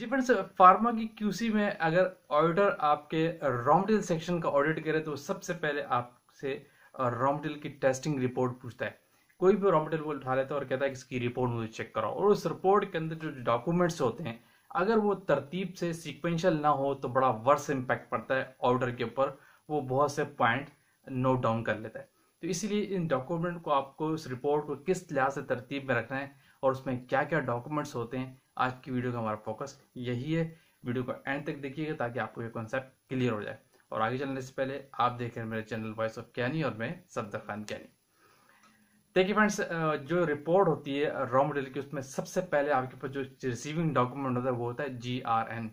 जी friends pharma की QC में अगर ऑडिटर आपके रॉमटेल सेक्शन का ऑडिट करे तो सबसे पहले आपसे रॉमटेल की टेस्टिंग रिपोर्ट पूछता है कोई भी रॉमटेल वो उठा लेता है और कहता है कि इसकी रिपोर्ट मुझे चेक कराओ और उस रिपोर्ट के अंदर जो डॉक्यूमेंट्स होते हैं अगर वो तरतीब से सिक्वेंशल ना हो तो बड़ा वर्स इम्पैक्ट पड़ता है ऑर्डर के ऊपर वो बहुत से पॉइंट नोट डाउन कर लेता है तो इसीलिए इन डॉक्यूमेंट को आपको उस रिपोर्ट को किस लिहाज से तरतीब में रखना है और उसमें क्या क्या डॉक्यूमेंट्स होते हैं आज की वीडियो का हमारा फोकस यही है वीडियो को एंड तक देखिएगा ताकि आपको ये कॉन्सेप्ट क्लियर हो जाए और आगे चलने से पहले आप देख रहे हैं मेरे चैनल वॉइस ऑफ कैनी और मैं सफदर खान कैनी देखिए फ्रेंड्स जो रिपोर्ट होती है रॉ मटेरियल की उसमें सबसे पहले आपके पास जो रिसीविंग डॉक्यूमेंट होता है वो होता है जी आर एन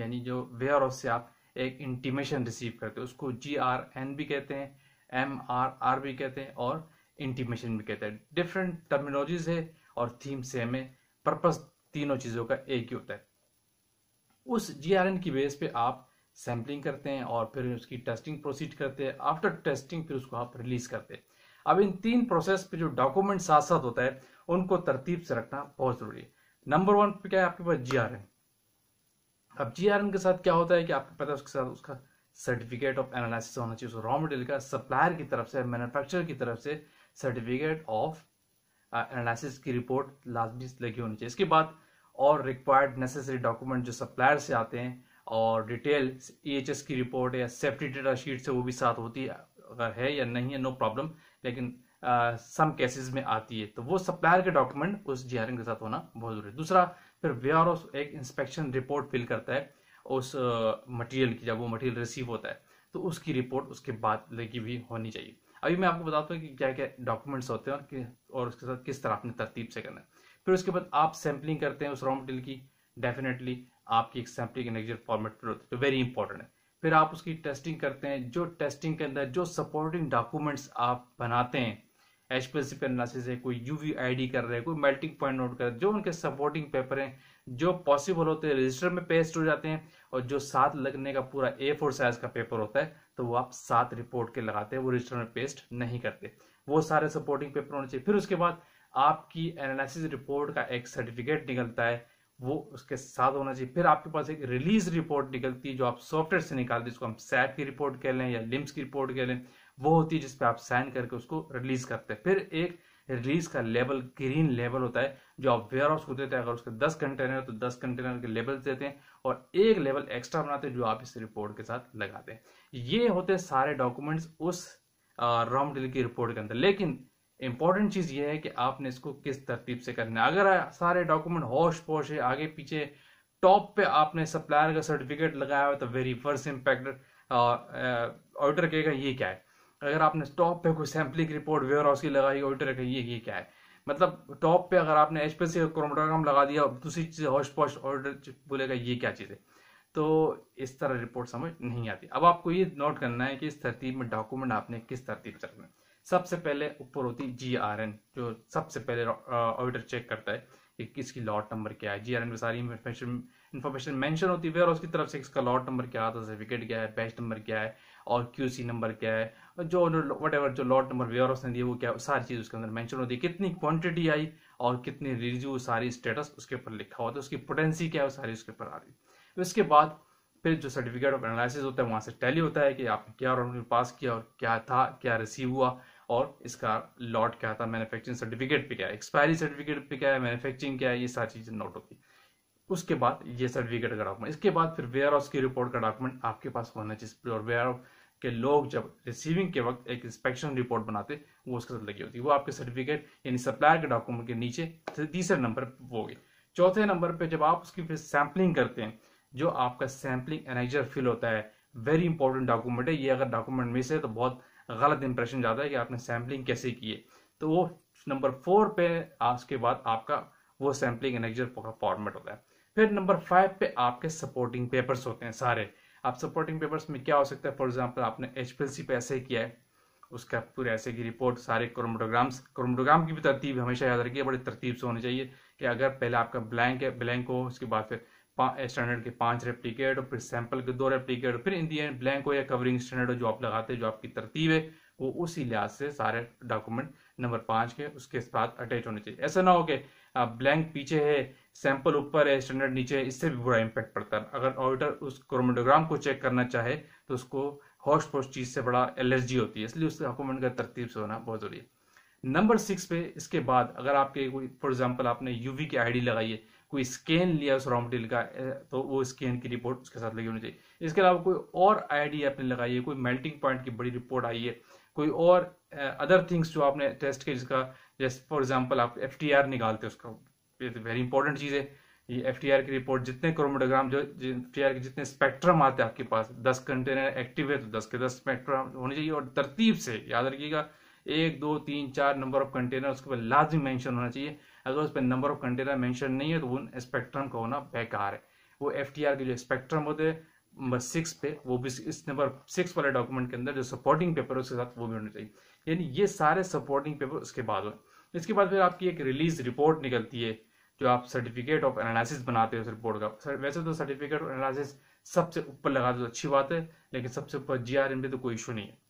यानी जो वेयर हाउस से आप एक इंटीमेशन रिसीव करते हैं उसको जी आर एन भी कहते हैं एम आर आर भी कहते हैं और इंटीमेशन भी कहते हैं डिफरेंट टर्मिनोलॉजीज है और थीम सेम है पर्पस तीनों चीज़ों का एक ही होता है उस जी की बेस पे आप सैम्पलिंग करते हैं और फिर उसकी टेस्टिंग प्रोसीड करते हैं आफ्टर टेस्टिंग फिर उसको आप रिलीज करते हैं अब इन तीन प्रोसेस पे जो डॉक्यूमेंट साथ साथ होता है उनको तरतीब से रखना बहुत जरूरी है नंबर वन पे क्या है आपके पास जी अब जी के साथ क्या होता है कि आपको पता है उसके साथ उसका सर्टिफिकेट ऑफ एनालिसिस होना चाहिए रॉ मटेरियल का सप्लायर की तरफ से मैन्युफैक्चरर की तरफ से सर्टिफिकेट ऑफ एनालिसिस की रिपोर्ट लाजमी लगी होनी चाहिए इसके बाद और रिक्वायर्ड नेसेसरी डॉक्यूमेंट जो सप्लायर से आते हैं और डिटेल एस e की रिपोर्ट या सेफ्टी डेटा शीट से वो भी साथ होती है अगर है या नहीं है नो प्रॉब्लम लेकिन सम uh, केसेस में आती है तो वो सप्लायर के डॉक्यूमेंट उस जी के साथ होना बहुत जरूरी है दूसरा फिर वे एक इंस्पेक्शन रिपोर्ट फिल करता है उस मटेरियल uh, की जब वो मटेरियल रिसीव होता है तो उसकी रिपोर्ट उसके बाद लगी हुई होनी चाहिए अभी मैं आपको बताता हूँ कि क्या क्या डॉक्यूमेंट्स होते हैं और कि, और उसके साथ किस तरह आपने तरतीब से करना है फिर उसके बाद आप सैम्पलिंग करते हैं उस रॉ मटेरियल की डेफिनेटली आपकी एक सैम्पलिंग एनेक्जर फॉर्मेट पर होती है वेरी इंपॉर्टेंट है फिर आप उसकी टेस्टिंग करते हैं जो टेस्टिंग के अंदर जो सपोर्टिंग डॉक्यूमेंट्स आप बनाते हैं एचपेसिफिक एनालिसिस है कोई यूवी आईडी कर रहे हैं कोई मेल्टिंग पॉइंट नोट कर रहे हैं जो उनके सपोर्टिंग पेपर हैं जो पॉसिबल होते हैं रजिस्टर में पेस्ट हो जाते हैं और जो साथ लगने का पूरा ए फोर साइज का पेपर होता है तो वो आप सात रिपोर्ट के लगाते हैं वो रजिस्टर में पेस्ट नहीं करते वो सारे सपोर्टिंग पेपर होने चाहिए फिर उसके बाद आपकी एनालिसिस रिपोर्ट का एक सर्टिफिकेट निकलता है वो उसके साथ होना चाहिए फिर आपके पास एक रिलीज रिपोर्ट निकलती है जो आप सॉफ्टवेयर से निकालते हैं जिसको हम सैप की रिपोर्ट कह लें या लिम्स की रिपोर्ट कह लें वो होती है जिसपे आप साइन करके उसको रिलीज करते हैं फिर एक रिलीज का लेवल ग्रीन लेवल होता है जो आप वेयर हाउस को देते हैं अगर उसके दस कंटेनर तो दस कंटेनर के लेवल देते हैं और एक लेवल एक्स्ट्रा बनाते हैं जो आप इस रिपोर्ट के साथ लगाते हैं ये होते हैं सारे डॉक्यूमेंट्स उस रॉ मटेरियल की रिपोर्ट के अंदर लेकिन इंपॉर्टेंट चीज ये है कि आपने इसको किस तरतीब से करना है अगर सारे डॉक्यूमेंट होश पोश है आगे पीछे टॉप पे आपने सप्लायर का सर्टिफिकेट लगाया हुआ तो वेरी फर्स्ट इम्पैक्ट ऑडिटर कहेगा ये क्या है अगर आपने टॉप पे कोई सैम्पलिंग रिपोर्ट वेयर हाउस की लगाई ऑडिटर रखी ये क्या है मतलब टॉप पे अगर आपने एच पी क्रोमोटोग्राम लगा दिया दूसरी चीज हॉश पॉश ऑर्डर बोलेगा ये क्या चीज़ है तो इस तरह रिपोर्ट समझ नहीं आती अब आपको ये नोट करना है कि इस तरतीब में डॉक्यूमेंट आपने किस तरतीब से रखना है सबसे पहले ऊपर होती है जी आर एन जो सबसे पहले ऑडिटर चेक करता है कि किसकी लॉट नंबर क्या है जी आर एन में सारी इन्फॉर्मेशन इन्फॉर्मेशन मैंशन होती है और उसकी तरफ से इसका लॉट नंबर क्या है सर्टिफिकेट क्या है बैच नंबर क्या है और क्यू सी नंबर क्या है जो वट एवर जो लॉट नंबर व्यवरस ने दिए वो क्या है सारी चीज़ उसके अंदर मैंशन होती है कितनी क्वान्टिटी आई और कितनी रिव्यू सारी स्टेटस उसके ऊपर लिखा हुआ था उसकी पोटेंसी क्या है सारी उसके ऊपर आ रही है उसके बाद फिर जो सर्टिफिकेट ऑफ एनालिसिस होता है वहाँ से टैली होता है कि आपने क्या और पास किया और क्या था क्या रिसीव हुआ और इसका लॉट क्या था मैन्युफैक्चरिंग सर्टिफिकेट पे क्या है एक्सपायरी सर्टिफिकेट पे क्या है मैन्युफैक्चरिंग क्या है ये सारी चीज़ें नोट होती है उसके बाद ये सर्टिफिकेट का डॉक्यूमेंट इसके बाद फिर वेयर हाउस की रिपोर्ट का डॉक्यूमेंट आपके पास होना चाहिए और वेयर के लोग जब रिसीविंग के वक्त एक इंस्पेक्शन रिपोर्ट बनाते वो उसके साथ लगी होती है वो आपके सर्टिफिकेट यानी सप्लायर के डॉक्यूमेंट के नीचे तीसरे नंबर पर होगी चौथे नंबर पर जब आप उसकी फिर सैम्पलिंग करते हैं जो आपका सैम्पलिंग एनाइजर फिल होता है वेरी इंपॉर्टेंट डॉक्यूमेंट है ये अगर डॉक्यूमेंट मिस है तो बहुत गलत इंप्रेशन जाता है कि आपने सैम्पलिंग कैसे की है तो वो नंबर फोर पे उसके बाद आपका वो सैम्पलिंग एनाइजर फॉर्मेट होता है फिर नंबर फाइव पे आपके सपोर्टिंग पेपर्स होते हैं सारे आप सपोर्टिंग पेपर्स में क्या हो सकता है फॉर एग्जाम्पल आपने एच पे ऐसे किया है उसका पूरे ऐसे की रिपोर्ट सारे क्रोमोटोग्राम्स क्रोमोटोग्राम की भी तरतीब हमेशा याद रखिए बड़ी तरतीब से होनी चाहिए कि अगर पहले आपका ब्लैंक है ब्लैंक हो उसके बाद फिर स्टैंडर्ड के पांच रेप्लीकेट और फिर सैंपल के दो रेप्लीकेट फिर इन दी एंड ब्लैंक हो या कवरिंग स्टैंडर्ड हो जो आप लगाते हैं जो आपकी तरतीब है वो उसी लिहाज से सारे डॉक्यूमेंट नंबर पाँच के उसके साथ अटैच होने चाहिए ऐसा ना हो कि ब्लैंक पीछे है सैंपल ऊपर है स्टैंडर्ड नीचे है इससे भी बुरा इम्पैक्ट पड़ता है अगर ऑडिटर उस क्रोमेटोग्राम को चेक करना चाहे तो उसको हॉश पॉश चीज से बड़ा एलर्जी होती है इसलिए उसके डॉक्यूमेंट का तरतीब से होना बहुत जरूरी है नंबर सिक्स पे इसके बाद अगर आपके कोई फॉर एग्जाम्पल आपने यूवी की आईडी लगाई है कोई स्कैन लिया उस रॉ मटेरियल का तो वो स्कैन की रिपोर्ट उसके साथ लगी होनी चाहिए इसके अलावा कोई और आईडी आपने लगाई है कोई मेल्टिंग पॉइंट की बड़ी रिपोर्ट आई है कोई और अदर थिंग्स जो आपने टेस्ट के जिसका जैसे फॉर एग्जाम्पल आप एफ निकालते हैं उसका वेरी इंपॉर्टेंट तो चीज़ है ये एफ की रिपोर्ट जितने क्रोमोटोग्राम जो एफ के जितने स्पेक्ट्रम आते हैं आपके पास दस कंटेनर एक्टिव है तो दस के दस स्पेक्ट्रम होने चाहिए और तरतीब से याद रखिएगा एक दो तीन चार नंबर ऑफ कंटेनर उसके पर लाजमी मेंशन होना चाहिए अगर उस पर नंबर ऑफ कंटेनर मेंशन नहीं है तो उन स्पेक्ट्रम का होना बेकार है वो एफ के जो स्पेक्ट्रम होते हैं नंबर सिक्स पे वो भी इस नंबर सिक्स वाले डॉक्यूमेंट के अंदर जो सपोर्टिंग पेपर उसके साथ वो भी होने चाहिए यानी ये सारे सपोर्टिंग पेपर उसके बाद हो इसके बाद फिर आपकी एक रिलीज रिपोर्ट निकलती है जो आप सर्टिफिकेट ऑफ एनालिसिस बनाते हो उस रिपोर्ट का सर वैसे तो सर्टिफिकेट ऑफ एनालिसिस सबसे ऊपर लगा दो तो अच्छी बात है लेकिन सबसे ऊपर जी आर तो कोई इशू नहीं है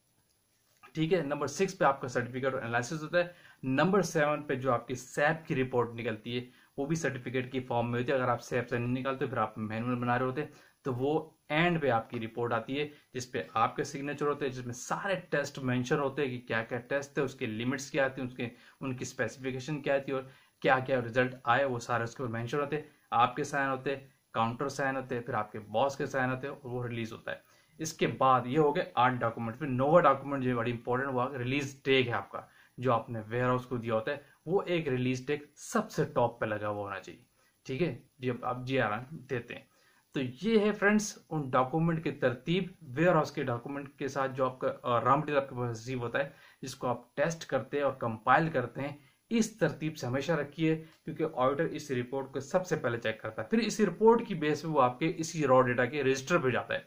ठीक है नंबर सिक्स पे आपका सर्टिफिकेट ऑफ एनालिसिस होता है नंबर सेवन पे जो आपकी सैप की रिपोर्ट निकलती है वो भी सर्टिफिकेट की फॉर्म में होती है अगर आप सैप से नहीं निकालते फिर आप मैनुअल बना रहे होते तो वो एंड पे आपकी रिपोर्ट आती है जिसपे आपके सिग्नेचर होते हैं जिसमें सारे टेस्ट मेंशन होते हैं कि क्या क्या टेस्ट है उसके लिमिट्स क्या आती है उसके उनकी स्पेसिफिकेशन क्या आती है और क्या क्या रिजल्ट आए वो सारे उसके ऊपर मैंशन होते आपके साइन होते काउंटर साइन होते फिर आपके बॉस के साइन होते और वो रिलीज होता है इसके बाद ये हो गए आठ डॉक्यूमेंट फिर नोवा डॉक्यूमेंट जो बड़ी इंपॉर्टेंट हुआ रिलीज डेग है आपका जो आपने वेयर हाउस को दिया होता है वो एक रिलीज टेक सबसे टॉप पे लगा हुआ होना चाहिए ठीक है जी अब आप जी आर देते हैं तो ये है फ्रेंड्स उन डॉक्यूमेंट की तरतीब वेयर हाउस के डॉक्यूमेंट के साथ जो आपका रॉ मटेरियल आपके पास रिसीव होता है जिसको आप टेस्ट करते हैं और कंपाइल करते हैं इस तरतीब से हमेशा रखिए क्योंकि ऑडिटर इस रिपोर्ट को सबसे पहले चेक करता है फिर इस रिपोर्ट की बेस पे वो आपके इसी रॉ डेटा के रजिस्टर पे जाता है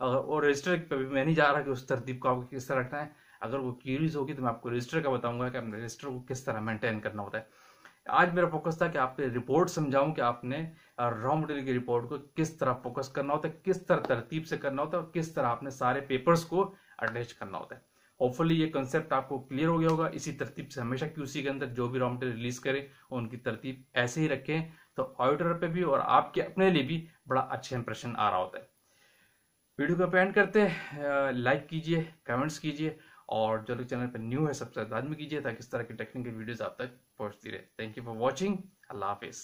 अगर वो रजिस्टर पे भी मैं नहीं जा रहा कि उस तरतीब को आपको किस तरह रखना है अगर वो क्यूरीज होगी तो मैं आपको रजिस्टर का बताऊंगा कि अपने रजिस्टर को किस तरह मेंटेन करना होता है आज मेरा फोकस था कि आपको रिपोर्ट समझाऊं कि आपने रॉ मटेरियल की रिपोर्ट को किस तरह फोकस करना होता है किस तरह तरतीब से करना होता है और किस तरह आपने सारे पेपर्स को अटैच करना होता है होपफुली ये कंसेप्ट आपको क्लियर हो गया होगा इसी तरतीब से हमेशा क्यूसी के अंदर जो भी रॉ मटेरियल रिलीज करे उनकी तरतीब ऐसे ही रखें तो ऑडिटर पे भी और आपके अपने लिए भी बड़ा अच्छा इंप्रेशन आ रहा होता है वीडियो को पेंट करते लाइक कीजिए कमेंट्स कीजिए और जो लोग चैनल पर न्यू है सब्सक्राइब में कीजिए ताकि इस तरह की टेक्निकल वीडियोज आप तक पहुंचती रहे थैंक यू फॉर वॉचिंग अल्लाह हाफिज़